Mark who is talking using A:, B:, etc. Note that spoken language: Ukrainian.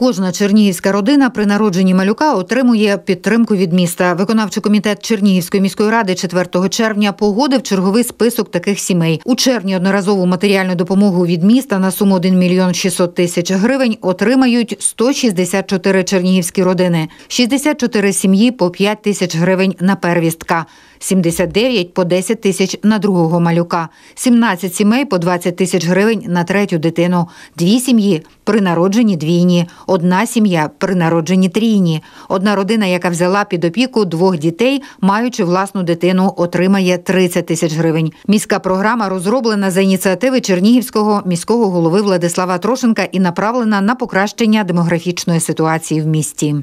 A: Кожна чернігівська родина при народженні малюка отримує підтримку від міста. Виконавчий комітет Чернігівської міської ради 4 червня погодив черговий список таких сімей. У червні одноразову матеріальну допомогу від міста на суму 1 мільйон 600 тисяч гривень отримають 164 чернігівські родини, 64 сім'ї по 5 тисяч гривень на первістка, 79 по 10 тисяч на другого малюка, 17 сімей по 20 тисяч гривень на третю дитину, дві сім'ї при народженні двійні одна сім'я при народженні трійні. Одна родина, яка взяла під опіку двох дітей, маючи власну дитину, отримає 30 тисяч гривень. Міська програма розроблена за ініціативи Чернігівського міського голови Владислава Трошенка і направлена на покращення демографічної ситуації в місті.